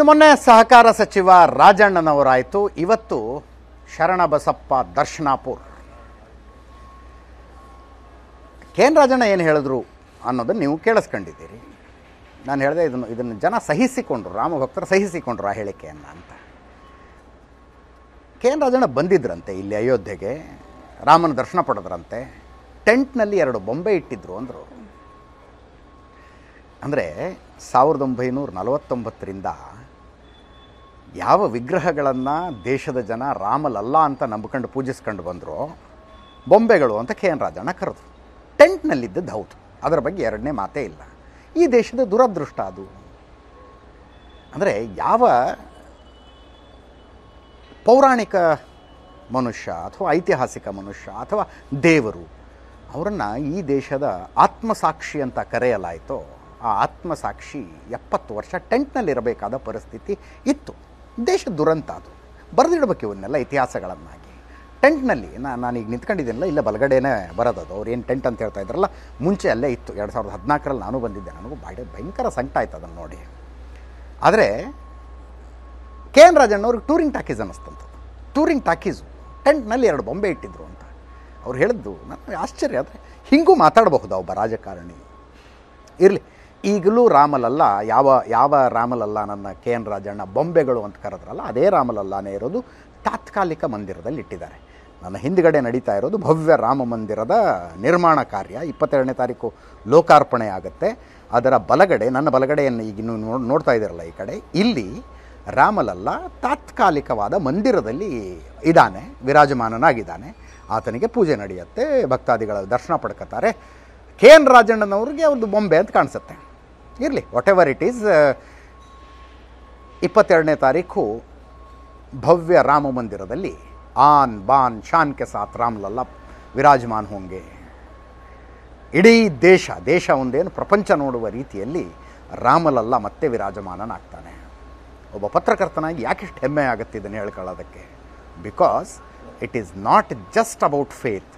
ಇನ್ನು ಮೊನ್ನೆ ಸಹಕಾರ ಸಚಿವ ರಾಜಣ್ಣನವರಾಯಿತು ಇವತ್ತು ಶರಣಬಸಪ್ಪ ದರ್ಶನಾಪುರ್ ಕೆ ರಾಜಣ್ಣ ಏನು ಹೇಳಿದ್ರು ಅನ್ನೋದನ್ನು ನೀವು ಕೇಳಿಸ್ಕೊಂಡಿದ್ದೀರಿ ನಾನು ಹೇಳಿದೆ ಇದನ್ನು ಇದನ್ನು ಜನ ಸಹಿಸಿಕೊಂಡ್ರು ರಾಮಭಕ್ತರು ಸಹಿಸಿಕೊಂಡ್ರು ಆ ಹೇಳಿಕೆಯನ್ನು ಅಂತ ಕೆ ಎನ್ ರಾಜಣ್ಣ ಬಂದಿದ್ರಂತೆ ಇಲ್ಲಿ ಅಯೋಧ್ಯೆಗೆ ರಾಮನ ದರ್ಶನ ಪಡೆದ್ರಂತೆ ಟೆಂಟ್ನಲ್ಲಿ ಎರಡು ಬೊಂಬೆ ಇಟ್ಟಿದ್ರು ಅಂದರು ಅಂದರೆ ಸಾವಿರದ ಒಂಬೈನೂರ ನಲವತ್ತೊಂಬತ್ತರಿಂದ ಯಾವ ವಿಗ್ರಹಗಳನ್ನು ದೇಶದ ಜನ ರಾಮಲಲ್ಲ ಅಂತ ನಂಬ್ಕೊಂಡು ಪೂಜಿಸ್ಕೊಂಡು ಬಂದರೋ ಬೊಂಬೆಗಳು ಅಂತ ಕೆ ಎನ್ ರಾಜಣ್ಣ ಕರೆದ್ರು ಟೆಂಟ್ನಲ್ಲಿದ್ದದ್ದು ಹೌದು ಅದರ ಬಗ್ಗೆ ಎರಡನೇ ಮಾತೇ ಇಲ್ಲ ಈ ದೇಶದ ದುರದೃಷ್ಟ ಅದು ಅಂದರೆ ಯಾವ ಪೌರಾಣಿಕ ಮನುಷ್ಯ ಅಥವಾ ಐತಿಹಾಸಿಕ ಮನುಷ್ಯ ಅಥವಾ ದೇವರು ಅವರನ್ನು ಈ ದೇಶದ ಆತ್ಮಸಾಕ್ಷಿ ಅಂತ ಕರೆಯಲಾಯಿತೋ ಆ ಆತ್ಮಸಾಕ್ಷಿ ಎಪ್ಪತ್ತು ವರ್ಷ ಟೆಂಟ್ನಲ್ಲಿರಬೇಕಾದ ಪರಿಸ್ಥಿತಿ ಇತ್ತು ದೇಶ ದುರಂತ ಅದು ಬರೆದಿಡಬೇಕು ಇವನ್ನೆಲ್ಲ ಇತಿಹಾಸಗಳನ್ನಾಗಿ ಟೆಂಟ್ನಲ್ಲಿ ನಾನೀಗ ನಿಂತ್ಕೊಂಡಿದ್ದೀನಲ್ಲ ಇಲ್ಲ ಬಲಗಡೆನೇ ಬರೋದದು ಅವ್ರು ಏನು ಟೆಂಟ್ ಅಂತ ಹೇಳ್ತಾ ಇದ್ರಲ್ಲ ಮುಂಚೆ ಅಲ್ಲೇ ಇತ್ತು ಎರಡು ಸಾವಿರದ ಹದಿನಾಲ್ಕರಲ್ಲಿ ನಾನು ಬಂದಿದ್ದೆ ನನಗೂ ಬಾಡಿ ಭಯಂಕರ ಸಂಕಟ ಆಯ್ತು ಅದನ್ನು ನೋಡಿ ಆದರೆ ಕೆ ಎನ್ ರಾಜಣ್ಣವ್ರಿಗೆ ಟೂರಿಂಗ್ ಟಾಕೀಸ್ ಅನ್ನಿಸ್ತಂಥದ್ದು ಟೂರಿಂಗ್ ಟಾಕೀಸು ಟೆಂಟ್ನಲ್ಲಿ ಎರಡು ಬೊಂಬೆ ಇಟ್ಟಿದ್ರು ಅಂತ ಅವ್ರು ಹೇಳಿದ್ದು ನನಗೆ ಆಶ್ಚರ್ಯ ಆದರೆ ಹಿಂಗೂ ಮಾತಾಡಬಹುದು ಒಬ್ಬ ರಾಜಕಾರಣಿ ಇರಲಿ ಈಗಲೂ ರಾಮಲಲ್ಲ ಯಾವ ಯಾವ ರಾಮಲಲ್ಲ ನನ್ನ ಕೆ ಎನ್ ರಾಜಣ್ಣ ಬೊಂಬೆಗಳು ಅಂತ ಕರೆದ್ರಲ್ಲ ಅದೇ ರಾಮಲಲ್ಲಾನೇ ಇರೋದು ತಾತ್ಕಾಲಿಕ ಮಂದಿರದಲ್ಲಿ ಇಟ್ಟಿದ್ದಾರೆ ನನ್ನ ಹಿಂದ್ಗಡೆ ನಡೀತಾ ಇರೋದು ಭವ್ಯ ರಾಮ ಮಂದಿರದ ನಿರ್ಮಾಣ ಕಾರ್ಯ ಇಪ್ಪತ್ತೆರಡನೇ ತಾರೀಕು ಲೋಕಾರ್ಪಣೆ ಆಗುತ್ತೆ ಅದರ ಬಲಗಡೆ ನನ್ನ ಬಲಗಡೆಯನ್ನು ಈಗ ನೀವು ನೋಡ್ತಾ ಇದ್ದೀರಲ್ಲ ಈ ಕಡೆ ಇಲ್ಲಿ ರಾಮಲಲ್ಲ ತಾತ್ಕಾಲಿಕವಾದ ಮಂದಿರದಲ್ಲಿ ಇದ್ದಾನೆ ವಿರಾಜಮಾನನಾಗಿದ್ದಾನೆ ಆತನಿಗೆ ಪೂಜೆ ನಡೆಯುತ್ತೆ ಭಕ್ತಾದಿಗಳ ದರ್ಶನ ಪಡ್ಕೋತಾರೆ ಕೆ ಎನ್ ರಾಜಣ್ಣನವ್ರಿಗೆ ಒಂದು ಬೊಂಬೆ ಅಂತ ಕಾಣಿಸುತ್ತೆ ಇರಲಿ ವಾಟ್ ಎವರ್ ಇಟ್ ಈಸ್ ಇಪ್ಪತ್ತೆರಡನೇ ತಾರೀಕು ಭವ್ಯ ರಾಮ ಮಂದಿರದಲ್ಲಿ ಆನ್ ಬಾನ್ ಶಾನ್ ಕೆ ಸಾತ್ ರಾಮ್ಲಲ್ಲ ವಿರಾಜಮಾನ್ ಹೋಂಗೆ ಇಡೀ ದೇಶ ದೇಶ ಒಂದೇನು ಪ್ರಪಂಚ ನೋಡುವ ರೀತಿಯಲ್ಲಿ ರಾಮಲಲ್ಲ ಮತ್ತೆ ವಿರಾಜಮಾನನಾಗ್ತಾನೆ ಒಬ್ಬ ಪತ್ರಕರ್ತನಾಗಿ ಯಾಕೆಷ್ಟು ಹೆಮ್ಮೆ ಆಗುತ್ತೆ ಇದನ್ನು ಹೇಳ್ಕೊಳ್ಳೋದಕ್ಕೆ because it is not just about faith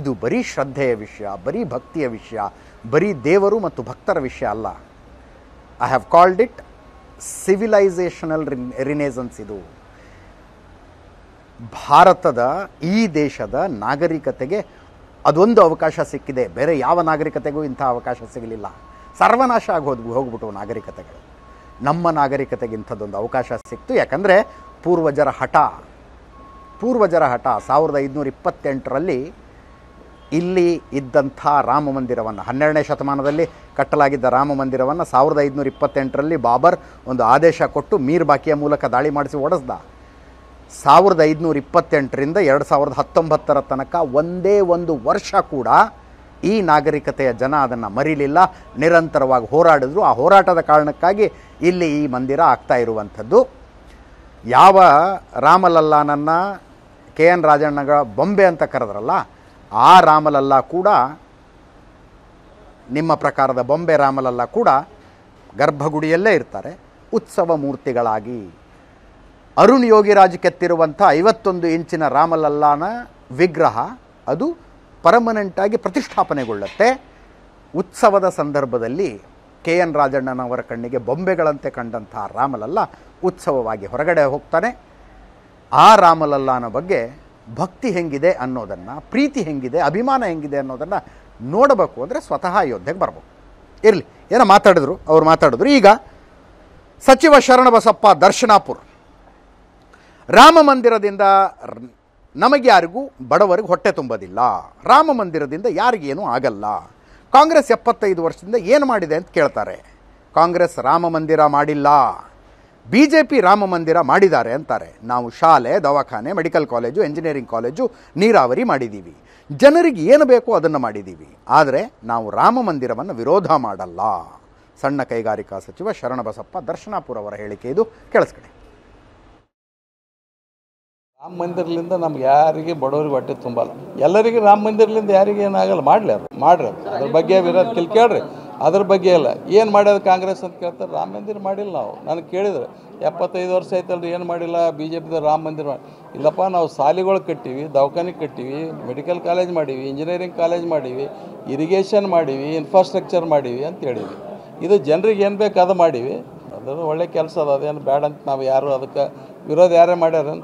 ಇದು ಬರೀ ಶ್ರದ್ಧೆಯ ವಿಷಯ ಬರೀ ಭಕ್ತಿಯ ವಿಷಯ ಬರೀ ದೇವರು ಮತ್ತು ಭಕ್ತರ ವಿಷಯ ಅಲ್ಲ I have called it civilizational renaissance ಇದು ಭಾರತದ ಈ ದೇಶದ ನಾಗರಿಕತೆಗೆ ಅದೊಂದು ಅವಕಾಶ ಸಿಕ್ಕಿದೆ ಬೇರೆ ಯಾವ ನಾಗರಿಕತೆಗೂ ಇಂಥ ಅವಕಾಶ ಸಿಗಲಿಲ್ಲ ಸರ್ವನಾಶ ಆಗೋದು ಹೋಗ್ಬಿಟ್ಟು ನಾಗರಿಕತೆಗಳು ನಮ್ಮ ನಾಗರಿಕತೆಗೆ ಇಂಥದ್ದೊಂದು ಅವಕಾಶ ಸಿಕ್ತು ಯಾಕಂದರೆ ಪೂರ್ವಜರ ಹಠ ಪೂರ್ವಜರ ಹಠ ಸಾವಿರದ ಐದುನೂರ ಇಪ್ಪತ್ತೆಂಟರಲ್ಲಿ ಇಲ್ಲಿ ಇದ್ದಂಥ ರಾಮ ಮಂದಿರವನ್ನು ಹನ್ನೆರಡನೇ ಶತಮಾನದಲ್ಲಿ ಕಟ್ಟಲಾಗಿದ್ದ ರಾಮ ಮಂದಿರವನ್ನು ಸಾವಿರದ ಐದುನೂರ ಇಪ್ಪತ್ತೆಂಟರಲ್ಲಿ ಬಾಬರ್ ಒಂದು ಆದೇಶ ಕೊಟ್ಟು ಮೀರ್ ಬಾಕಿಯ ಮೂಲಕ ದಾಳಿ ಮಾಡಿಸಿ ಓಡಿಸ್ದ ಸಾವಿರದ ಐದುನೂರ ಇಪ್ಪತ್ತೆಂಟರಿಂದ ಎರಡು ಸಾವಿರದ ಹತ್ತೊಂಬತ್ತರ ತನಕ ಒಂದೇ ಒಂದು ವರ್ಷ ಕೂಡ ಈ ನಾಗರಿಕತೆಯ ಜನ ಅದನ್ನು ಮರೀಲಿಲ್ಲ ನಿರಂತರವಾಗಿ ಹೋರಾಡಿದ್ರು ಆ ಹೋರಾಟದ ಕಾರಣಕ್ಕಾಗಿ ಇಲ್ಲಿ ಈ ಮಂದಿರ ಆಗ್ತಾ ಇರುವಂಥದ್ದು ಯಾವ ರಾಮಲಲ್ಲಾನನ್ನು ಕೆ ಎನ್ ರಾಜಣ್ಣಗಳ ಬೊಂಬೆ ಅಂತ ಕರೆದ್ರಲ್ಲ ಆ ರಾಮಲಲ್ಲ ಕೂಡ ನಿಮ್ಮ ಪ್ರಕಾರದ ಬೊಂಬೆ ರಾಮಲಲ್ಲ ಕೂಡ ಗರ್ಭಗುಡಿಯಲ್ಲೇ ಇರ್ತಾರೆ ಉತ್ಸವ ಮೂರ್ತಿಗಳಾಗಿ ಅರುಣ್ ಯೋಗಿರಾಜ್ ಕೆತ್ತಿರುವಂಥ ಐವತ್ತೊಂದು ಇಂಚಿನ ರಾಮಲಲ್ಲಾನ ವಿಗ್ರಹ ಅದು ಪರ್ಮನೆಂಟಾಗಿ ಪ್ರತಿಷ್ಠಾಪನೆಗೊಳ್ಳುತ್ತೆ ಉತ್ಸವದ ಸಂದರ್ಭದಲ್ಲಿ ಕೆ ಎನ್ ರಾಜಣ್ಣನವರ ಕಣ್ಣಿಗೆ ಬೊಂಬೆಗಳಂತೆ ಕಂಡಂಥ ರಾಮಲಲ್ಲ ಉತ್ಸವವಾಗಿ ಹೊರಗಡೆ ಹೋಗ್ತಾನೆ ಆ ರಾಮಲಲ್ಲಾನ ಬಗ್ಗೆ ಭಕ್ತಿ ಹೆಂಗಿದೆ ಅನ್ನೋದನ್ನು ಪ್ರೀತಿ ಹೆಂಗಿದೆ ಅಭಿಮಾನ ಹೆಂಗಿದೆ ಅನ್ನೋದನ್ನು ನೋಡಬೇಕು ಅಂದರೆ ಸ್ವತಃ ಅಯೋಧ್ಯೆಗೆ ಬರಬೇಕು ಇರಲಿ ಏನೋ ಮಾತಾಡಿದ್ರು ಅವ್ರು ಮಾತಾಡಿದ್ರು ಈಗ ಸಚಿವ ಶರಣಬಸಪ್ಪ ದರ್ಶನಾಪುರ್ ರಾಮ ಮಂದಿರದಿಂದ ನಮಗೆ ಯಾರಿಗೂ ಬಡವರಿಗೆ ಹೊಟ್ಟೆ ತುಂಬೋದಿಲ್ಲ ರಾಮ ಮಂದಿರದಿಂದ ಯಾರಿಗೇನು ಆಗಲ್ಲ ಕಾಂಗ್ರೆಸ್ ಎಪ್ಪತ್ತೈದು ವರ್ಷದಿಂದ ಏನು ಮಾಡಿದೆ ಅಂತ ಕೇಳ್ತಾರೆ ಕಾಂಗ್ರೆಸ್ ರಾಮ ಮಂದಿರ ಮಾಡಿಲ್ಲ ಬಿ ಜೆ ಪಿ ರಾಮ ಮಂದಿರ ಮಾಡಿದ್ದಾರೆ ಅಂತಾರೆ ನಾವು ಶಾಲೆ ದವಾಖಾನೆ ಮೆಡಿಕಲ್ ಕಾಲೇಜು ಎಂಜಿನಿಯರಿಂಗ್ ಕಾಲೇಜು ನೀರಾವರಿ ಮಾಡಿದ್ದೀವಿ ಜನರಿಗೆ ಏನು ಬೇಕೋ ಅದನ್ನು ಮಾಡಿದ್ದೀವಿ ಆದರೆ ನಾವು ರಾಮ ಮಂದಿರವನ್ನು ವಿರೋಧ ಮಾಡಲ್ಲ ಸಣ್ಣ ಕೈಗಾರಿಕಾ ಸಚಿವ ಶರಣಬಸಪ್ಪ ದರ್ಶನಾಪುರ ಅವರ ಹೇಳಿಕೆ ಇದು ಕೇಳಿಸ್ಕೊಳ್ಳಿ ರಾಮ ಮಂದಿರಲಿಂದ ನಮ್ಗೆ ಯಾರಿಗೆ ಬಡವರಿಗೆ ಹೊಟ್ಟೆ ತುಂಬಲ್ಲ ಎಲ್ಲರಿಗೆ ರಾಮ ಮಂದಿರಲಿಂದ ಯಾರಿಗೆ ಏನಾಗಲ್ಲ ಮಾಡಲಿ ಅದು ಮಾಡ್ರಿ ಅದ್ರ ಬಗ್ಗೆ ವಿರೋಧ ತಿಳ್ಕೇಳ್ರಿ ಅದ್ರ ಬಗ್ಗೆ ಅಲ್ಲ ಏನು ಮಾಡ್ಯಾದ ಕಾಂಗ್ರೆಸ್ ಅಂತ ಕೇಳ್ತಾರೆ ರಾಮ ಮಂದಿರ ಮಾಡಿಲ್ಲ ನಾವು ನನಗೆ ಕೇಳಿದ್ರೆ ಎಪ್ಪತ್ತೈದು ವರ್ಷ ಆಯ್ತಲ್ರಿ ಏನು ಮಾಡಿಲ್ಲ ಬಿ ಜೆ ಪಿದ ರಾಮ ಮಂದಿರ ಮಾಡಿ ಇಲ್ಲಪ್ಪ ನಾವು ಶಾಲೆಗಳು ಕಟ್ಟಿವಿ ದವಾಖಾನೆ ಕಟ್ಟಿವಿ ಮೆಡಿಕಲ್ ಕಾಲೇಜ್ ಮಾಡೀವಿ ಇಂಜಿನಿಯರಿಂಗ್ ಕಾಲೇಜ್ ಮಾಡೀವಿ ಇರಿಗೇಷನ್ ಮಾಡೀವಿ ಇನ್ಫ್ರಾಸ್ಟ್ರಕ್ಚರ್ ಮಾಡೀವಿ ಅಂತ ಹೇಳಿವಿ ಇದು ಜನರಿಗೆ ಏನು ಬೇಕು ಅದು ಮಾಡೀವಿ ಅದರ ಒಳ್ಳೆ ಕೆಲಸ ಅದ ಅದೇನು ಬೇಡ ಅಂತ ನಾವು ಯಾರು ಅದಕ್ಕೆ ವಿರೋಧ ಯಾರೇ ಮಾಡ್ಯಾರ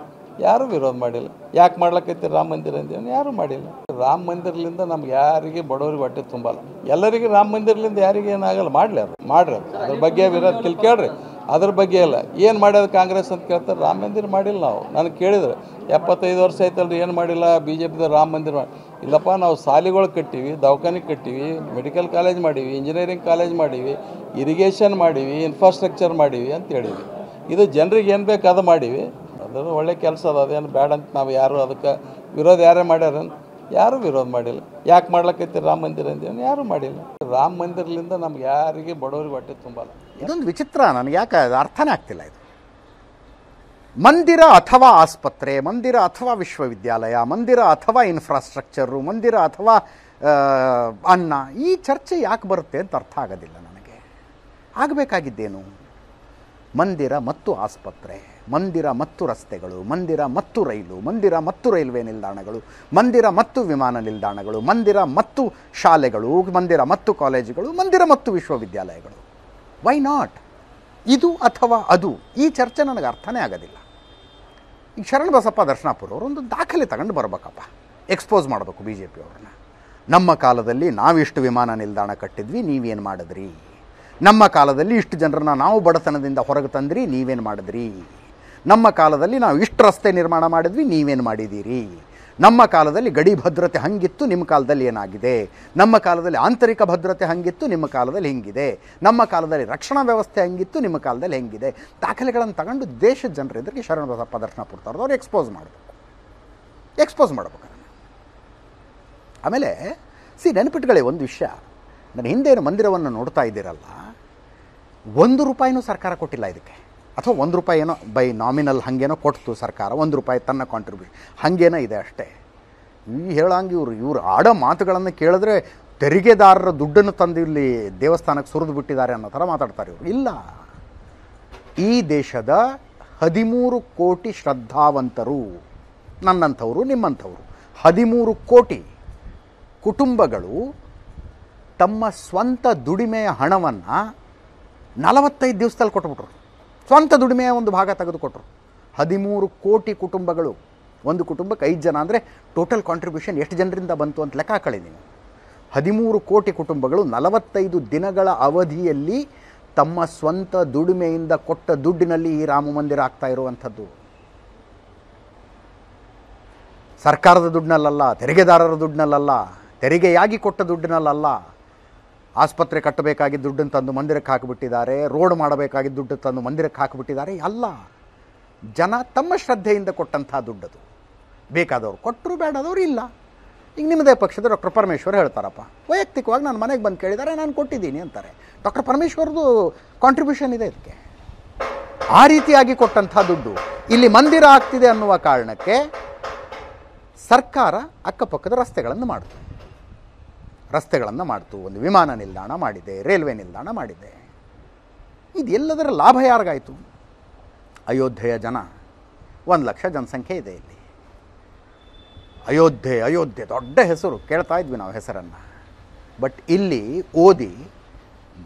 ಯಾರೂ ವಿರೋಧ ಮಾಡಿಲ್ಲ ಯಾಕೆ ಮಾಡ್ಲಕ್ಕೈತಿ ರಾಮ ಮಂದಿರ ಅಂತ ಯಾರೂ ಮಾಡಿಲ್ಲ ರಾಮ ಮಂದಿರ್ಲಿಂದ ನಮ್ಗೆ ಯಾರಿಗೆ ಬಡವರಿಗೆ ಹೊಟ್ಟೆ ತುಂಬಲ್ಲ ಎಲ್ಲರಿಗೆ ರಾಮ ಮಂದಿರ್ಲಿಂದ ಯಾರಿಗೆ ಏನಾಗಲ್ಲ ಮಾಡಲಿ ಅದು ಮಾಡ್ರಿ ಅದು ಅದ್ರ ಬಗ್ಗೆ ವಿರೋಧ ಕಿಲ್ ಕೇಳ್ರಿ ಅದ್ರ ಬಗ್ಗೆ ಇಲ್ಲ ಏನು ಮಾಡ್ಯಾರ ಕಾಂಗ್ರೆಸ್ ಅಂತ ಕೇಳ್ತಾರೆ ರಾಮ ಮಂದಿರ ಮಾಡಿಲ್ಲ ನಾವು ನನಗೆ ಕೇಳಿದ್ರೆ ಎಪ್ಪತ್ತೈದು ವರ್ಷ ಆಯ್ತಲ್ರಿ ಏನು ಮಾಡಿಲ್ಲ ಬಿ ಜೆ ಪಿದ ರಾಮ ಮಂದಿರ ಮಾಡಿ ಇಲ್ಲಪ್ಪ ನಾವು ಸಾಲಿಗಳು ಕಟ್ಟಿವಿ ದವಾಖಾನೆ ಕಟ್ಟಿವಿ ಮೆಡಿಕಲ್ ಕಾಲೇಜ್ ಮಾಡೀವಿ ಇಂಜಿನಿಯರಿಂಗ್ ಕಾಲೇಜ್ ಮಾಡೀವಿ ಇರಿಗೇಷನ್ ಮಾಡೀವಿ ಇನ್ಫ್ರಾಸ್ಟ್ರಕ್ಚರ್ ಮಾಡೀವಿ ಅಂತ ಹೇಳಿವಿ ಇದು ಜನರಿಗೆ ಏನು ಬೇಕು ಅದು ಮಾಡೀವಿ ಅದರ ಒಳ್ಳೆ ಕೆಲಸ ಅದ ಅದೇನು ಬೇಡ ಅಂತ ನಾವು ಯಾರು ಅದಕ್ಕೆ ವಿರೋಧ ಯಾರೇ ಮಾಡ್ಯಾರ ಯಾರೂ ವಿರೋಧ ಮಾಡಿಲ್ಲ ಯಾಕೆ ಮಾಡ್ಲಕ್ಕೈತಿ ರಾಮ ಮಂದಿರ ಅಂತ ಯಾರೂ ಮಾಡಿಲ್ಲ ರಾಮ ಮಂದಿರಲಿಂದ ನಮ್ಗೆ ಯಾರಿಗೆ ಬಡವರಿಗೆ ಹೊಟ್ಟೆ ತುಂಬಲ್ಲ ಇದೊಂದು ವಿಚಿತ್ರ ನನಗೆ ಯಾಕೆ ಅರ್ಥನೇ ಆಗ್ತಿಲ್ಲ ಇದು ಮಂದಿರ ಅಥವಾ ಆಸ್ಪತ್ರೆ ಮಂದಿರ ಅಥವಾ ವಿಶ್ವವಿದ್ಯಾಲಯ ಮಂದಿರ ಅಥವಾ ಇನ್ಫ್ರಾಸ್ಟ್ರಕ್ಚರು ಮಂದಿರ ಅಥವಾ ಅನ್ನ ಈ ಚರ್ಚೆ ಯಾಕೆ ಬರುತ್ತೆ ಅಂತ ಅರ್ಥ ಆಗೋದಿಲ್ಲ ನನಗೆ ಆಗಬೇಕಾಗಿದ್ದೇನು ಮಂದಿರ ಮತ್ತು ಆಸ್ಪತ್ರೆ ಮಂದಿರ ಮತ್ತು ರಸ್ತೆಗಳು ಮಂದಿರ ಮತ್ತು ರೈಲು ಮಂದಿರ ಮತ್ತು ರೈಲ್ವೆ ನಿಲ್ದಾಣಗಳು ಮಂದಿರ ಮತ್ತು ವಿಮಾನ ನಿಲ್ದಾಣಗಳು ಮಂದಿರ ಮತ್ತು ಶಾಲೆಗಳು ಮಂದಿರ ಮತ್ತು ಕಾಲೇಜುಗಳು ಮಂದಿರ ಮತ್ತು ವಿಶ್ವವಿದ್ಯಾಲಯಗಳು ವೈ ನಾಟ್ ಇದು ಅಥವಾ ಅದು ಈ ಚರ್ಚೆ ನನಗೆ ಅರ್ಥನೇ ಆಗೋದಿಲ್ಲ ಈಗ ಶರಣಬಸಪ್ಪ ಅವರು ಒಂದು ದಾಖಲೆ ತಗೊಂಡು ಬರಬೇಕಪ್ಪ ಎಕ್ಸ್ಪೋಸ್ ಮಾಡಬೇಕು ಬಿ ಜೆ ಪಿಯವ್ರನ್ನ ನಮ್ಮ ಕಾಲದಲ್ಲಿ ನಾವಿಷ್ಟು ವಿಮಾನ ನಿಲ್ದಾಣ ಕಟ್ಟಿದ್ವಿ ನೀವೇನು ಮಾಡಿದ್ರಿ ನಮ್ಮ ಕಾಲದಲ್ಲಿ ಇಷ್ಟು ಜನರನ್ನ ನಾವು ಬಡತನದಿಂದ ಹೊರಗೆ ತಂದ್ರಿ ನೀವೇನು ಮಾಡಿದ್ರಿ ನಮ್ಮ ಕಾಲದಲ್ಲಿ ನಾವು ಇಷ್ಟು ರಸ್ತೆ ನಿರ್ಮಾಣ ಮಾಡಿದ್ವಿ ನೀವೇನು ಮಾಡಿದ್ದೀರಿ ನಮ್ಮ ಕಾಲದಲ್ಲಿ ಗಡಿ ಭದ್ರತೆ ಹಂಗಿತ್ತು ನಿಮ್ಮ ಕಾಲದಲ್ಲಿ ಏನಾಗಿದೆ ನಮ್ಮ ಕಾಲದಲ್ಲಿ ಆಂತರಿಕ ಭದ್ರತೆ ಹಂಗಿತ್ತು ನಿಮ್ಮ ಕಾಲದಲ್ಲಿ ಹಿಂಗಿದೆ ನಮ್ಮ ಕಾಲದಲ್ಲಿ ರಕ್ಷಣಾ ವ್ಯವಸ್ಥೆ ಹಂಗಿತ್ತು ನಿಮ್ಮ ಕಾಲದಲ್ಲಿ ಹೆಂಗಿದೆ ದಾಖಲೆಗಳನ್ನು ತಗೊಂಡು ದೇಶದ ಜನರ ಎದುರಿಗೆ ಶರಣ ಪ್ರದರ್ಶನ ಕೊಡ್ತಾರದು ಅವ್ರು ಎಕ್ಸ್ಪೋಸ್ ಮಾಡಬೇಕು ಎಕ್ಸ್ಪೋಸ್ ಮಾಡಬೇಕು ಆಮೇಲೆ ಸಿ ನೆನಪಿಟ್ಗಳೇ ಒಂದು ವಿಷಯ ನಾನು ಹಿಂದೇನು ಮಂದಿರವನ್ನು ನೋಡ್ತಾ ಇದ್ದೀರಲ್ಲ ಒಂದು ರೂಪಾಯಿನೂ ಸರ್ಕಾರ ಕೊಟ್ಟಿಲ್ಲ ಇದಕ್ಕೆ ಅಥವಾ ಒಂದು ರೂಪಾಯಿ ಏನೋ ಬೈ ನಾಮಿನಲ್ ಹಾಗೇನೋ ಕೊಡ್ತು ಸರ್ಕಾರ ಒಂದು ರೂಪಾಯಿ ತನ್ನ ಕಾಂಟ್ರಿಬ್ಯೂಷನ್ ಹಾಗೇನೋ ಇದೆ ಅಷ್ಟೇ ಈ ಹೇಳಂಗೆ ಇವರು ಇವರು ಆಡೋ ಮಾತುಗಳನ್ನು ಕೇಳಿದ್ರೆ ತೆರಿಗೆದಾರರ ದುಡ್ಡನ್ನು ತಂದು ಇಲ್ಲಿ ದೇವಸ್ಥಾನಕ್ಕೆ ಸುರಿದು ಬಿಟ್ಟಿದ್ದಾರೆ ಅನ್ನೋ ಥರ ಮಾತಾಡ್ತಾರೆ ಇವರು ಇಲ್ಲ ಈ ದೇಶದ ಹದಿಮೂರು ಕೋಟಿ ಶ್ರದ್ಧಾವಂತರು ನನ್ನಂಥವರು ನಿಮ್ಮಂಥವರು ಹದಿಮೂರು ಕೋಟಿ ಕುಟುಂಬಗಳು ತಮ್ಮ ಸ್ವಂತ ದುಡಿಮೆಯ ಹಣವನ್ನು ನಲವತ್ತೈದು ದಿವಸದಲ್ಲಿ ಕೊಟ್ಬಿಟ್ರು ಸ್ವಂತ ದುಡಿಮೆಯ ಒಂದು ಭಾಗ ತೆಗೆದುಕೊಟ್ರು ಹದಿಮೂರು ಕೋಟಿ ಕುಟುಂಬಗಳು ಒಂದು ಕುಟುಂಬಕ್ಕೆ ಐದು ಜನ ಅಂದರೆ ಟೋಟಲ್ ಕಾಂಟ್ರಿಬ್ಯೂಷನ್ ಎಷ್ಟು ಜನರಿಂದ ಬಂತು ಅಂತ ಲೆಕ್ಕ ಹಾಕೊಳ್ಳಿ ಹದಿಮೂರು ಕೋಟಿ ಕುಟುಂಬಗಳು ನಲವತ್ತೈದು ದಿನಗಳ ಅವಧಿಯಲ್ಲಿ ತಮ್ಮ ಸ್ವಂತ ದುಡಿಮೆಯಿಂದ ಕೊಟ್ಟ ದುಡ್ಡಿನಲ್ಲಿ ಈ ರಾಮ ಮಂದಿರ ಆಗ್ತಾ ಇರುವಂಥದ್ದು ಸರ್ಕಾರದ ದುಡ್ಡಿನಲ್ಲ ತೆರಿಗೆದಾರರ ದುಡ್ಡಿನಲ್ಲ ತೆರಿಗೆಯಾಗಿ ಕೊಟ್ಟ ದುಡ್ಡಿನಲ್ಲ ಆಸ್ಪತ್ರೆ ಕಟ್ಟಬೇಕಾಗಿ ದುಡ್ಡನ್ನು ತಂದು ಮಂದಿರಕ್ಕೆ ಹಾಕಿಬಿಟ್ಟಿದ್ದಾರೆ ರೋಡ್ ಮಾಡಬೇಕಾಗಿ ದುಡ್ಡು ತಂದು ಮಂದಿರಕ್ಕೆ ಹಾಕಿಬಿಟ್ಟಿದ್ದಾರೆ ಎಲ್ಲ ಜನ ತಮ್ಮ ಶ್ರದ್ಧೆಯಿಂದ ಕೊಟ್ಟಂಥ ದುಡ್ಡದು ಬೇಕಾದವರು ಕೊಟ್ಟರು ಬೇಡದವರು ಇಲ್ಲ ಈಗ ನಿಮ್ಮದೇ ಪಕ್ಷದ ಡಾಕ್ಟರ್ ಪರಮೇಶ್ವರ್ ಹೇಳ್ತಾರಪ್ಪ ವೈಯಕ್ತಿಕವಾಗಿ ನಾನು ಮನೆಗೆ ಬಂದು ಕೇಳಿದ್ದಾರೆ ನಾನು ಕೊಟ್ಟಿದ್ದೀನಿ ಅಂತಾರೆ ಡಾಕ್ಟರ್ ಪರಮೇಶ್ವರದು ಕಾಂಟ್ರಿಬ್ಯೂಷನ್ ಇದೆ ಇದಕ್ಕೆ ಆ ರೀತಿಯಾಗಿ ಕೊಟ್ಟಂಥ ದುಡ್ಡು ಇಲ್ಲಿ ಮಂದಿರ ಆಗ್ತಿದೆ ಅನ್ನುವ ಕಾರಣಕ್ಕೆ ಸರ್ಕಾರ ಅಕ್ಕಪಕ್ಕದ ರಸ್ತೆಗಳನ್ನು ಮಾಡ್ತದೆ ರಸ್ತೆಗಳನ್ನು ಮಾಡ್ತು ಒಂದು ವಿಮಾನ ನಿಲ್ದಾಣ ಮಾಡಿದೆ ರೈಲ್ವೆ ನಿಲ್ದಾಣ ಮಾಡಿದೆ ಇದೆಲ್ಲದರ ಲಾಭ ಯಾರಿಗಾಯಿತು ಅಯೋಧ್ಯೆಯ ಜನ ಒಂದು ಲಕ್ಷ ಜನಸಂಖ್ಯೆ ಇದೆ ಇಲ್ಲಿ ಅಯೋಧ್ಯೆ ಅಯೋಧ್ಯೆ ದೊಡ್ಡ ಹೆಸರು ಕೇಳ್ತಾ ಇದ್ವಿ ನಾವು ಹೆಸರನ್ನು ಬಟ್ ಇಲ್ಲಿ ಓದಿ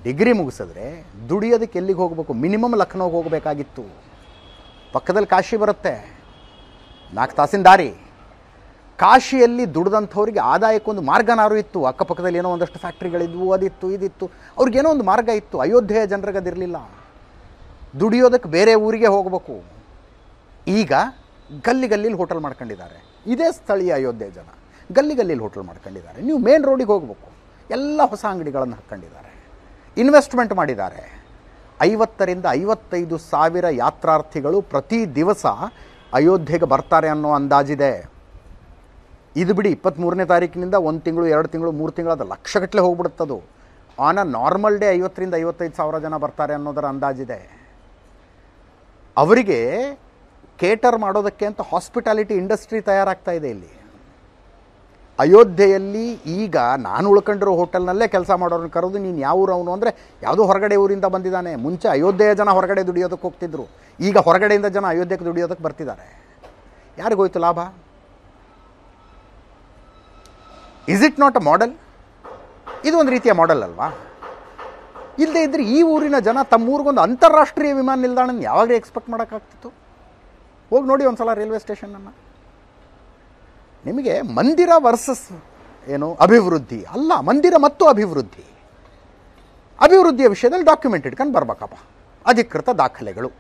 ಡಿಗ್ರಿ ಮುಗಿಸಿದ್ರೆ ದುಡಿಯೋದಕ್ಕೆ ಎಲ್ಲಿಗೆ ಹೋಗಬೇಕು ಮಿನಿಮಮ್ ಲಖನೌಗೆ ಹೋಗಬೇಕಾಗಿತ್ತು ಪಕ್ಕದಲ್ಲಿ ಕಾಶಿ ಬರುತ್ತೆ ನಾಲ್ಕು ತಾಸಿನ ದಾರಿ ಕಾಶಿಯಲ್ಲಿ ದುಡ್ದಂಥವ್ರಿಗೆ ಆದಾಯಕ್ಕೊಂದು ಮಾರ್ಗನಾರು ಇತ್ತು ಅಕ್ಕಪಕ್ಕದಲ್ಲಿ ಏನೋ ಒಂದಷ್ಟು ಫ್ಯಾಕ್ಟ್ರಿಗಳಿದ್ವು ಅದಿತ್ತು ಇದಿತ್ತು ಅವ್ರಿಗೇನೋ ಒಂದು ಮಾರ್ಗ ಇತ್ತು ಅಯೋಧ್ಯೆಯ ಜನರಿಗದಿರಲಿಲ್ಲ ದುಡಿಯೋದಕ್ಕೆ ಬೇರೆ ಊರಿಗೆ ಹೋಗಬೇಕು ಈಗ ಗಲ್ಲಿಗಲ್ಲಿ ಹೋಟೆಲ್ ಮಾಡ್ಕೊಂಡಿದ್ದಾರೆ ಇದೇ ಸ್ಥಳೀಯ ಅಯೋಧ್ಯೆ ಜನ ಗಲ್ಲಿ ಹೋಟೆಲ್ ಮಾಡ್ಕೊಂಡಿದ್ದಾರೆ ನೀವು ಮೇನ್ ರೋಡಿಗೆ ಹೋಗಬೇಕು ಎಲ್ಲ ಹೊಸ ಅಂಗಡಿಗಳನ್ನು ಹಾಕ್ಕೊಂಡಿದ್ದಾರೆ ಇನ್ವೆಸ್ಟ್ಮೆಂಟ್ ಮಾಡಿದ್ದಾರೆ ಐವತ್ತರಿಂದ ಐವತ್ತೈದು ಸಾವಿರ ಯಾತ್ರಾರ್ಥಿಗಳು ಪ್ರತಿ ದಿವಸ ಅಯೋಧ್ಯೆಗೆ ಬರ್ತಾರೆ ಅನ್ನೋ ಅಂದಾಜಿದೆ ಇದು ಬಿಡಿ ಇಪ್ಪತ್ತ್ಮೂರನೇ ತಾರೀಕಿನಿಂದ ಒಂದು ತಿಂಗಳು ಎರಡು ತಿಂಗಳು ಮೂರು ತಿಂಗಳು ಅದು ಲಕ್ಷಗಟ್ಟಲೆ ಹೋಗ್ಬಿಡುತ್ತದು ಆನ ನಾರ್ಮಲ್ ಡೇ ಐವತ್ತರಿಂದ ಐವತ್ತೈದು ಸಾವಿರ ಜನ ಬರ್ತಾರೆ ಅನ್ನೋದರ ಅಂದಾಜಿದೆ ಅವರಿಗೆ ಕೇಟರ್ ಮಾಡೋದಕ್ಕೆ ಅಂತ ಹಾಸ್ಪಿಟಾಲಿಟಿ ಇಂಡಸ್ಟ್ರಿ ತಯಾರಾಗ್ತಾ ಇದೆ ಇಲ್ಲಿ ಅಯೋಧ್ಯೆಯಲ್ಲಿ ಈಗ ನಾನು ಉಳ್ಕೊಂಡಿರೋ ಹೋಟೆಲ್ನಲ್ಲೇ ಕೆಲಸ ಮಾಡೋರನ್ನ ಕರೆದು ನೀನು ಯಾವ ಅವನು ಅಂದರೆ ಯಾವುದೋ ಹೊರಗಡೆ ಊರಿಂದ ಬಂದಿದ್ದಾನೆ ಮುಂಚೆ ಅಯೋಧ್ಯೆಯ ಜನ ಹೊರಗಡೆ ದುಡಿಯೋದಕ್ಕೆ ಹೋಗ್ತಿದ್ರು ಈಗ ಹೊರಗಡೆಯಿಂದ ಜನ ಅಯೋಧ್ಯೆಗೆ ದುಡಿಯೋದಕ್ಕೆ ಬರ್ತಿದ್ದಾರೆ ಯಾರಿಗೋಯ್ತು ಲಾಭ is it not a model ಇದು ಒಂದು ರೀತಿಯ ಮಾಡೆಲ್ ಅಲ್ವಾ ಇಲ್ಲದೇ ಇದ್ದರೆ ಈ ಊರಿನ ಜನ ತಮ್ಮೂರಿಗೊಂದು ಅಂತಾರಾಷ್ಟ್ರೀಯ ವಿಮಾನ ನಿಲ್ದಾಣನ ಯಾವಾಗಲೇ ಎಕ್ಸ್ಪೆಕ್ಟ್ ಮಾಡೋಕ್ಕಾಗ್ತಿತ್ತು ಹೋಗಿ ನೋಡಿ ಒಂದು ಸಲ ರೈಲ್ವೆ ಸ್ಟೇಷನನ್ನು ನಿಮಗೆ ಮಂದಿರ ವರ್ಸಸ್ ಏನು ಅಭಿವೃದ್ಧಿ ಅಲ್ಲ ಮಂದಿರ ಮತ್ತು ಅಭಿವೃದ್ಧಿ ಅಭಿವೃದ್ಧಿಯ ವಿಷಯದಲ್ಲಿ ಡಾಕ್ಯುಮೆಂಟ್ ಇಟ್ಕೊಂಡು ಬರ್ಬೇಕಪ್ಪ ಅಧಿಕೃತ ದಾಖಲೆಗಳು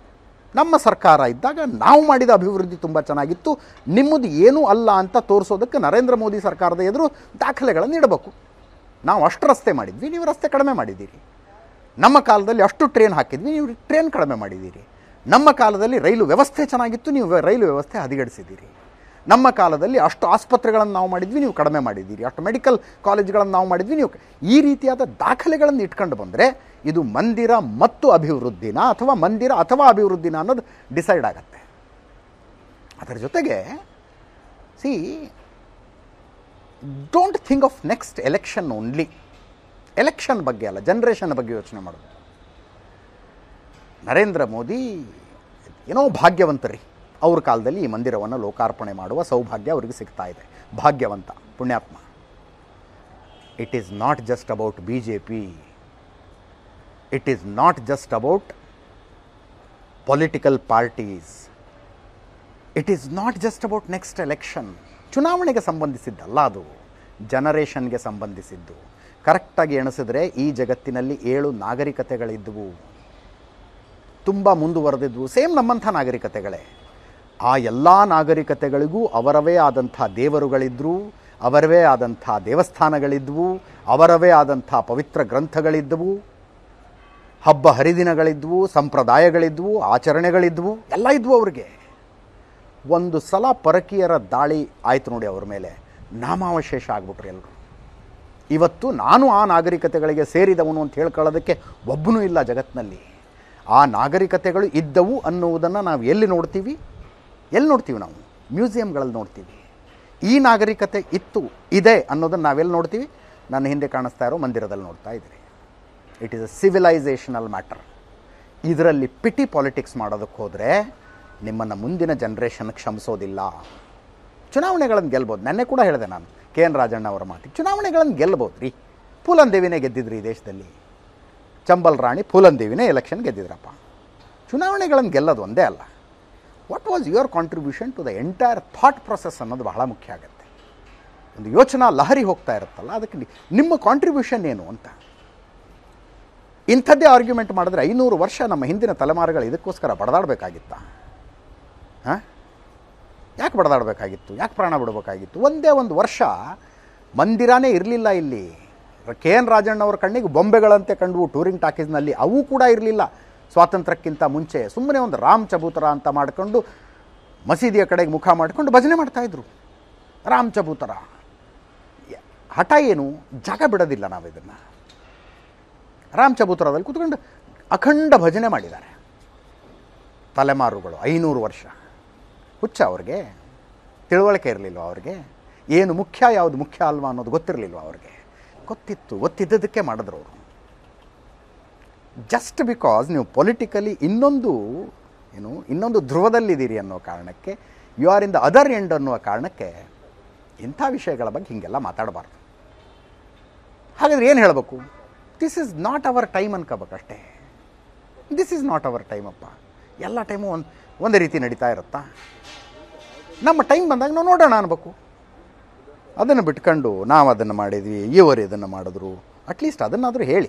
ನಮ್ಮ ಸರ್ಕಾರ ಇದ್ದಾಗ ನಾವು ಮಾಡಿದ ಅಭಿವೃದ್ಧಿ ತುಂಬ ಚೆನ್ನಾಗಿತ್ತು ನಿಮ್ಮದು ಏನೂ ಅಲ್ಲ ಅಂತ ತೋರಿಸೋದಕ್ಕೆ ನರೇಂದ್ರ ಮೋದಿ ಸರ್ಕಾರದ ಎದುರು ದಾಖಲೆಗಳನ್ನು ನೀಡಬೇಕು ನಾವು ಅಷ್ಟು ರಸ್ತೆ ಮಾಡಿದ್ವಿ ನೀವು ರಸ್ತೆ ಕಡಿಮೆ ಮಾಡಿದ್ದೀರಿ ನಮ್ಮ ಕಾಲದಲ್ಲಿ ಅಷ್ಟು ಟ್ರೈನ್ ಹಾಕಿದ್ವಿ ನೀವು ಟ್ರೈನ್ ಕಡಿಮೆ ಮಾಡಿದ್ದೀರಿ ನಮ್ಮ ಕಾಲದಲ್ಲಿ ರೈಲು ವ್ಯವಸ್ಥೆ ಚೆನ್ನಾಗಿತ್ತು ನೀವು ರೈಲು ವ್ಯವಸ್ಥೆ ಹದಿಗಡಿಸಿದ್ದೀರಿ ನಮ್ಮ ಕಾಲದಲ್ಲಿ ಅಷ್ಟು ಆಸ್ಪತ್ರೆಗಳನ್ನು ನಾವು ಮಾಡಿದ್ವಿ ನೀವು ಕಡಿಮೆ ಮಾಡಿದ್ದೀರಿ ಅಷ್ಟು ಮೆಡಿಕಲ್ ಕಾಲೇಜ್ಗಳನ್ನು ನಾವು ಮಾಡಿದ್ವಿ ನೀವು ಈ ರೀತಿಯಾದ ದಾಖಲೆಗಳನ್ನು ಇಟ್ಕೊಂಡು ಬಂದರೆ ಇದು ಮಂದಿರ ಮತ್ತು ಅಭಿವೃದ್ಧಿನ ಅಥವಾ ಮಂದಿರ ಅಥವಾ ಅಭಿವೃದ್ಧಿನ ಅನ್ನೋದು ಡಿಸೈಡ್ ಆಗತ್ತೆ ಅದರ ಜೊತೆಗೆ see don't think of next election only election ಬಗ್ಗೆ ಅಲ್ಲ ಜನ್ರೇಷನ್ ಬಗ್ಗೆ ಯೋಚನೆ ಮಾಡೋದು ನರೇಂದ್ರ ಮೋದಿ ಏನೋ ಭಾಗ್ಯವಂತರಿ ಅವ್ರ ಕಾಲದಲ್ಲಿ ಈ ಮಂದಿರವನ್ನು ಲೋಕಾರ್ಪಣೆ ಮಾಡುವ ಸೌಭಾಗ್ಯ ಅವರಿಗೆ ಸಿಗ್ತಾ ಇದೆ ಭಾಗ್ಯವಂತ ಪುಣ್ಯಾತ್ಮ it is not just about B J P it is not just about political parties it is not just about next election ಚುನಾವಣೆಗೆ ಸಂಬಂಧಿಸಿದ್ದಲ್ಲ ಅದು ಜನರೇಷನ್ಗೆ ಸಂಬಂಧಿಸಿದ್ದು ಕರೆಕ್ಟಾಗಿ ಎಣಿಸಿದ್ರೆ ಈ ಜಗತ್ತಿನಲ್ಲಿ ಏಳು ನಾಗರಿಕತೆಗಳಿದ್ದವು ತುಂಬ ಮುಂದುವರೆದಿದ್ವು ಸೇಮ್ ನಮ್ಮಂಥ ನಾಗರಿಕತೆಗಳೇ ಆ ಎಲ್ಲ ನಾಗರಿಕತೆಗಳಿಗೂ ಅವರವೇ ಆದಂಥ ದೇವರುಗಳಿದ್ದರು ಅವರವೇ ಆದಂಥ ದೇವಸ್ಥಾನಗಳಿದ್ವು ಅವರವೇ ಆದಂಥ ಪವಿತ್ರ ಗ್ರಂಥಗಳಿದ್ದವು ಹಬ್ಬ ಹರಿದಿನಗಳಿದ್ವು ಸಂಪ್ರದಾಯಗಳಿದ್ವು ಆಚರಣೆಗಳಿದ್ವು ಎಲ್ಲ ಇದ್ವು ಅವ್ರಿಗೆ ಒಂದು ಸಲ ಪರಕೀಯರ ದಾಳಿ ಆಯಿತು ನೋಡಿ ಅವ್ರ ಮೇಲೆ ನಾಮಾವಶೇಷ ಆಗ್ಬಿಟ್ರು ಎಲ್ಲರು ಇವತ್ತು ನಾನು ಆ ನಾಗರಿಕತೆಗಳಿಗೆ ಸೇರಿದವನು ಅಂತ ಹೇಳ್ಕೊಳ್ಳೋದಕ್ಕೆ ಒಬ್ಬನೂ ಇಲ್ಲ ಜಗತ್ತಿನಲ್ಲಿ ಆ ನಾಗರಿಕತೆಗಳು ಇದ್ದವು ಅನ್ನುವುದನ್ನು ನಾವು ಎಲ್ಲಿ ನೋಡ್ತೀವಿ ಎಲ್ಲಿ ನೋಡ್ತೀವಿ ನಾವು ಮ್ಯೂಸಿಯಮ್ಗಳಲ್ಲಿ ನೋಡ್ತೀವಿ ಈ ನಾಗರಿಕತೆ ಇತ್ತು ಇದೆ ಅನ್ನೋದನ್ನು ನಾವೆಲ್ಲಿ ನೋಡ್ತೀವಿ ನನ್ನ ಹಿಂದೆ ಕಾಣಿಸ್ತಾ ಇರೋ ಮಂದಿರದಲ್ಲಿ ನೋಡ್ತಾ ಇದ್ದೀರಿ it is a civilizational matter ಇದರಲ್ಲಿ ಪಿಟಿ ಪಾಲಿಟಿಕ್ಸ್ ಮಾಡೋದಕ್ಕೆ ಹೋದರೆ ನಿಮ್ಮನ್ನು ಮುಂದಿನ ಜನ್ರೇಷನ್ ಕ್ಷಮಿಸೋದಿಲ್ಲ ಚುನಾವಣೆಗಳನ್ನು ಗೆಲ್ಬೋದು ನೆನ್ನೆ ಕೂಡ ಹೇಳಿದೆ ನಾನು ಕೆ ಎನ್ ರಾಜಣ್ಣ ಅವರ ಮಾತಿಗೆ ಚುನಾವಣೆಗಳನ್ನು ಗೆಲ್ಬೋದು ರೀ ಪೂಲನ್ ದೇವಿನೇ ಗೆದ್ದಿದ್ರು ಈ ದೇಶದಲ್ಲಿ ಚಂಬಲ್ ರಾಣಿ ಪೂಲನ್ ದೇವಿನೇ ಎಲೆಕ್ಷನ್ ಗೆದ್ದಿದ್ರಪ್ಪ ಚುನಾವಣೆಗಳನ್ನು ಗೆಲ್ಲೋದು ಒಂದೇ ಅಲ್ಲ what was your contribution to the entire thought process ಅನ್ನೋದು ಬಹಳ ಮುಖ್ಯ ಆಗುತ್ತೆ ಒಂದು ಯೋಚನಾ ಲಹರಿ ಹೋಗ್ತಾ ಇರುತ್ತಲ್ಲ ಅದಕ್ಕೆ ನಿಮ್ಮ ಕಾಂಟ್ರಿಬ್ಯೂಷನ್ ಏನು ಅಂತ ಇಂಥದ್ದೇ ಆರ್ಗ್ಯುಮೆಂಟ್ ಮಾಡಿದ್ರೆ ಐನೂರು ವರ್ಷ ನಮ್ಮ ಹಿಂದಿನ ತಲೆಮಾರುಗಳು ಇದಕ್ಕೋಸ್ಕರ ಬಡದಾಡಬೇಕಾಗಿತ್ತ ಹಾಂ ಯಾಕೆ ಬಡದಾಡಬೇಕಾಗಿತ್ತು ಯಾಕೆ ಪ್ರಾಣ ಬಿಡಬೇಕಾಗಿತ್ತು ಒಂದೇ ಒಂದು ವರ್ಷ ಮಂದಿರನೇ ಇರಲಿಲ್ಲ ಇಲ್ಲಿ ಕೆ ಎನ್ ರಾಜಣ್ಣವ್ರ ಕಣ್ಣಿಗೆ ಬೊಂಬೆಗಳಂತೆ ಕಂಡು ಟೂರಿಂಗ್ ಟಾಕೀಸ್ನಲ್ಲಿ ಅವು ಕೂಡ ಇರಲಿಲ್ಲ ಸ್ವಾತಂತ್ರ್ಯಕ್ಕಿಂತ ಮುಂಚೆ ಸುಮ್ಮನೆ ಒಂದು ರಾಮ್ ಚಬೂತರ ಅಂತ ಮಾಡಿಕೊಂಡು ಮಸೀದಿಯ ಕಡೆಗೆ ಮುಖ ಮಾಡಿಕೊಂಡು ಭಜನೆ ಮಾಡ್ತಾಯಿದ್ರು ರಾಮ್ ಚಬೂತರ ಹಠ ಏನು ಜಾಗ ಬಿಡೋದಿಲ್ಲ ನಾವು ಇದನ್ನು ರಾಮ್ ಚಬೂತರದಲ್ಲಿ ಕೂತ್ಕೊಂಡು ಅಖಂಡ ಭಜನೆ ಮಾಡಿದ್ದಾರೆ ತಲೆಮಾರುಗಳು ಐನೂರು ವರ್ಷ ಹುಚ್ಚ ಅವ್ರಿಗೆ ತಿಳುವಳಿಕೆ ಇರಲಿಲ್ವ ಅವ್ರಿಗೆ ಏನು ಮುಖ್ಯ ಯಾವುದು ಮುಖ್ಯ ಅಲ್ವಾ ಅನ್ನೋದು ಗೊತ್ತಿರಲಿಲ್ವ ಅವ್ರಿಗೆ ಗೊತ್ತಿತ್ತು ಗೊತ್ತಿದ್ದದಕ್ಕೆ ಮಾಡಿದ್ರು ಅವರು ಜಸ್ಟ್ ಬಿಕಾಸ್ ನೀವು ಪೊಲಿಟಿಕಲಿ ಇನ್ನೊಂದು ಏನು ಇನ್ನೊಂದು ಧ್ರುವದಲ್ಲಿದ್ದೀರಿ ಅನ್ನೋ ಕಾರಣಕ್ಕೆ you are in the other end ಅನ್ನುವ ಕಾರಣಕ್ಕೆ ಇಂಥ ವಿಷಯಗಳ ಬಗ್ಗೆ ಹೀಗೆಲ್ಲ ಮಾತಾಡಬಾರ್ದು ಹಾಗಾದ್ರೆ ಏನು ಹೇಳಬೇಕು this is not our time ಅನ್ಕೋಬೇಕಷ್ಟೇ this is not our time ಅಪ್ಪ ಎಲ್ಲ ಟೈಮು ಒಂದು ಒಂದೇ ರೀತಿ ನಡೀತಾ ಇರುತ್ತಾ ನಮ್ಮ ಟೈಮ್ ಬಂದಾಗ ನಾವು ನೋಡೋಣ ಅನ್ಬೇಕು ಅದನ್ನು ಬಿಟ್ಕೊಂಡು ನಾವು ಅದನ್ನು ಮಾಡಿದ್ವಿ ಇವರು ಇದನ್ನು ಮಾಡಿದ್ರು ಅಟ್ಲೀಸ್ಟ್ ಅದನ್ನಾದರೂ ಹೇಳಿ